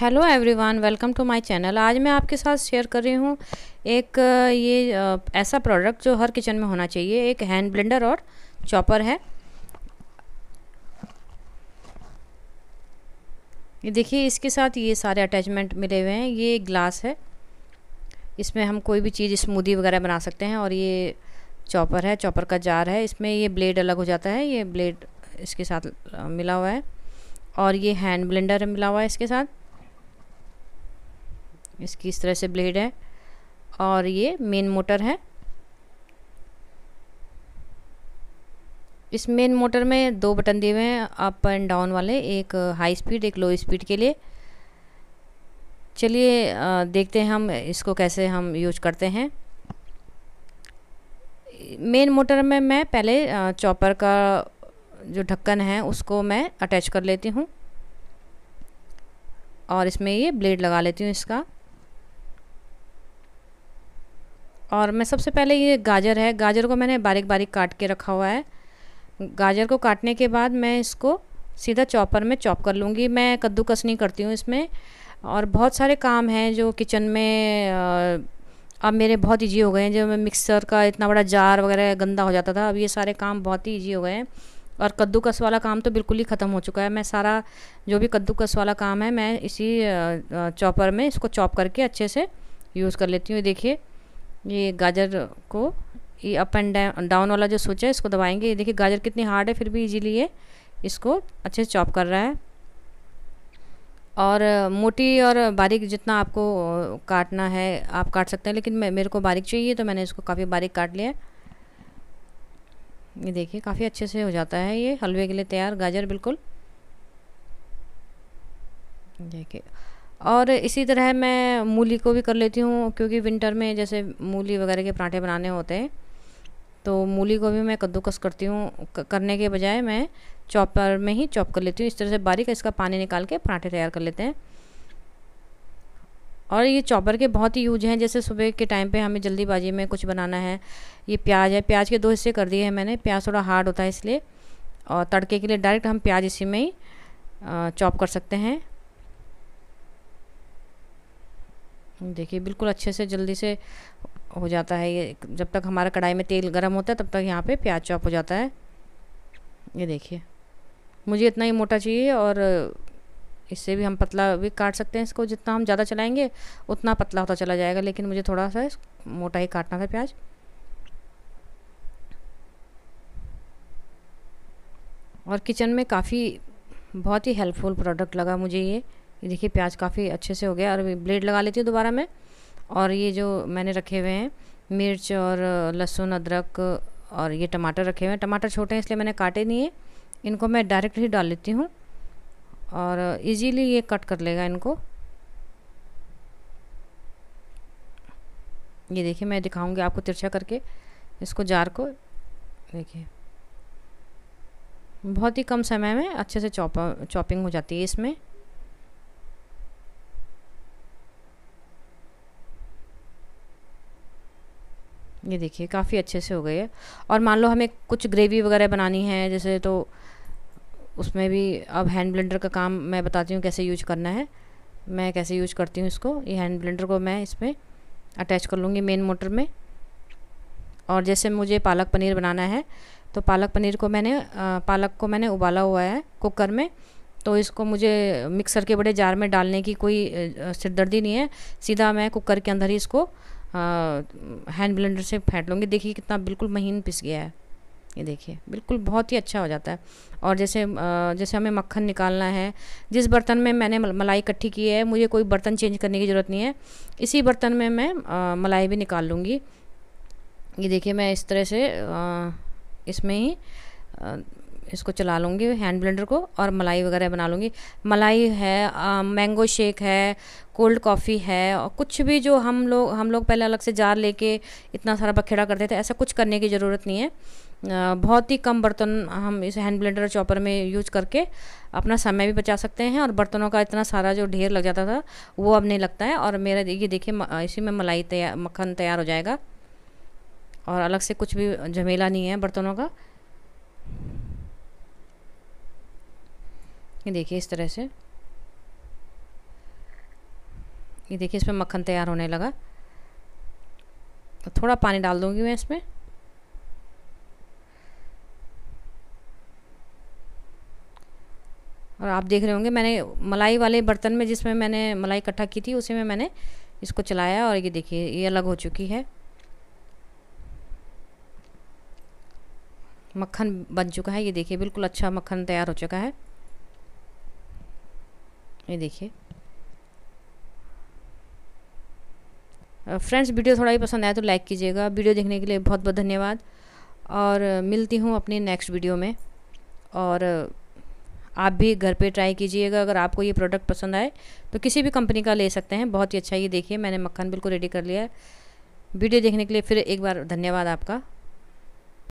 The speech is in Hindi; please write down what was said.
hello everyone welcome to my channel आज मैं आपके साथ शेयर कर रही हूँ एक ये ऐसा प्रोडक्ट जो हर किचन में होना चाहिए एक हैंड ब्लेंडर और चॉपर है ये देखिए इसके साथ ये सारे अटैचमेंट मिले हुए हैं ये एक ग्लास है इसमें हम कोई भी चीज़ स्मूदी वगैरह बना सकते हैं और ये चॉपर है चॉपर का जार है इसमें ये ब्लेड अलग हो जाता है ये ब्लेड इसके साथ मिला हुआ है और ये हैंड ब्लेंडर मिला हुआ है इसके साथ इसकी इस तरह से ब्लेड है और ये मेन मोटर है इस मेन मोटर में दो बटन दिए हुए हैं अप एंड डाउन वाले एक हाई स्पीड एक लो स्पीड के लिए चलिए देखते हैं हम इसको कैसे हम यूज करते हैं मेन मोटर में मैं पहले चॉपर का जो ढक्कन है उसको मैं अटैच कर लेती हूँ और इसमें ये ब्लेड लगा लेती हूँ इसका और मैं सबसे पहले ये गाजर है गाजर को मैंने बारीक बारीक काट के रखा हुआ है गाजर को काटने के बाद मैं इसको सीधा चॉपर में चॉप कर लूँगी मैं कद्दूकस नहीं करती हूँ इसमें और बहुत सारे काम हैं जो किचन में अब मेरे बहुत ईजी हो गए हैं जब मैं मिक्सर का इतना बड़ा जार वगैरह गंदा हो जाता था अब ये सारे काम बहुत ही ईजी हो गए हैं और कद्दूकस वाला काम तो बिल्कुल ही ख़त्म हो चुका है मैं सारा जो भी कद्दूकस वाला काम है मैं इसी चॉपर में इसको चॉप करके अच्छे से यूज़ कर लेती हूँ देखिए ये गाजर को ये अप एंड डाउन वाला जो स्विच है इसको दबाएंगे ये देखिए गाजर कितनी हार्ड है फिर भी इजीली ये इसको अच्छे से चॉप कर रहा है और मोटी और बारीक जितना आपको काटना है आप काट सकते हैं लेकिन मेरे को बारीक चाहिए तो मैंने इसको काफ़ी बारीक काट लिया ये देखिए काफ़ी अच्छे से हो जाता है ये हलवे के लिए तैयार गाजर बिल्कुल देखिए और इसी तरह मैं मूली को भी कर लेती हूँ क्योंकि विंटर में जैसे मूली वगैरह के पराठे बनाने होते हैं तो मूली को भी मैं कद्दूकस करती हूँ करने के बजाय मैं चॉपर में ही चॉप कर लेती हूँ इस तरह से बारीक इसका पानी निकाल के पराठे तैयार कर लेते हैं और ये चॉपर के बहुत ही यूज हैं जैसे सुबह के टाइम पे हमें जल्दीबाजी में कुछ बनाना है ये प्याज है प्याज के दो हिस्से कर दिए हैं मैंने प्याज थोड़ा हार्ड होता है इसलिए और तड़के के लिए डायरेक्ट हम प्याज इसी में ही चॉप कर सकते हैं देखिए बिल्कुल अच्छे से जल्दी से हो जाता है ये जब तक हमारा कढ़ाई में तेल गर्म होता है तब तक यहाँ पे प्याज चॉप हो जाता है ये देखिए मुझे इतना ही मोटा चाहिए और इससे भी हम पतला भी काट सकते हैं इसको जितना हम ज़्यादा चलाएंगे उतना पतला होता चला जाएगा लेकिन मुझे थोड़ा सा मोटा ही काटना था प्याज और किचन में काफ़ी बहुत ही हेल्पफुल प्रोडक्ट लगा मुझे ये ये देखिए प्याज काफ़ी अच्छे से हो गया और ब्लेड लगा लेती हूँ दोबारा मैं और ये जो मैंने रखे हुए हैं मिर्च और लहसुन अदरक और ये टमाटर रखे हुए हैं टमाटर छोटे हैं इसलिए मैंने काटे नहीं हैं इनको मैं डायरेक्ट ही डाल लेती हूँ और इजीली ये कट कर लेगा इनको ये देखिए मैं दिखाऊंगी आपको तिरछा करके इसको जार को देखिए बहुत ही कम समय में अच्छे से चॉप चॉपिंग हो जाती है इसमें ये देखिए काफ़ी अच्छे से हो गई है और मान लो हमें कुछ ग्रेवी वगैरह बनानी है जैसे तो उसमें भी अब हैंड ब्लेंडर का काम मैं बताती हूँ कैसे यूज करना है मैं कैसे यूज करती हूँ इसको ये हैंड ब्लेंडर को मैं इसमें अटैच कर लूँगी मेन मोटर में और जैसे मुझे पालक पनीर बनाना है तो पालक पनीर को मैंने आ, पालक को मैंने उबाला हुआ है कुकर में तो इसको मुझे मिक्सर के बड़े जार में डालने की कोई सिरदर्दी नहीं है सीधा मैं कुकर के अंदर ही इसको हैंड हाँ, ब्लेंडर से फेंट लूँगी देखिए कितना बिल्कुल महीन पिस गया है ये देखिए बिल्कुल बहुत ही अच्छा हो जाता है और जैसे जैसे हमें मक्खन निकालना है जिस बर्तन में मैंने मलाई इकट्ठी की है मुझे कोई बर्तन चेंज करने की ज़रूरत नहीं है इसी बर्तन में मैं मलाई भी निकाल लूँगी ये देखिए मैं इस तरह से इसमें ही इसको चला लूँगी हैंड ब्लेंडर को और मलाई वगैरह बना लूँगी मलाई है मैंगो शेक है कोल्ड कॉफ़ी है और कुछ भी जो हम लोग हम लोग पहले अलग से जार लेके इतना सारा बखेड़ा करते थे ऐसा कुछ करने की ज़रूरत नहीं है बहुत ही कम बर्तन हम इस हैंड ब्लेंडर चॉपर में यूज़ करके अपना समय भी बचा सकते हैं और बर्तनों का इतना सारा जो ढेर लग जाता था वो अब नहीं लगता है और मेरा ये देखिए इसी में मलाई तैयार मक्खन तैयार हो जाएगा और अलग से कुछ भी झमेला नहीं है बर्तनों का ये देखिए इस तरह से ये देखिए इसमें मक्खन तैयार होने लगा तो थोड़ा पानी डाल दूंगी मैं इसमें और आप देख रहे होंगे मैंने मलाई वाले बर्तन में जिसमें मैंने मलाई इकट्ठा की थी उसी में मैंने इसको चलाया और ये देखिए ये अलग हो चुकी है मक्खन बन चुका है ये देखिए बिल्कुल अच्छा मक्खन तैयार हो चुका है ये देखिए फ्रेंड्स वीडियो थोड़ा ही पसंद आया तो लाइक कीजिएगा वीडियो देखने के लिए बहुत बहुत धन्यवाद और मिलती हूँ अपने नेक्स्ट वीडियो में और आप भी घर पे ट्राई कीजिएगा अगर आपको ये प्रोडक्ट पसंद आए तो किसी भी कंपनी का ले सकते हैं बहुत ही अच्छा ये देखिए मैंने मक्खन बिल्कुल रेडी कर लिया है वीडियो देखने के लिए फिर एक बार धन्यवाद आपका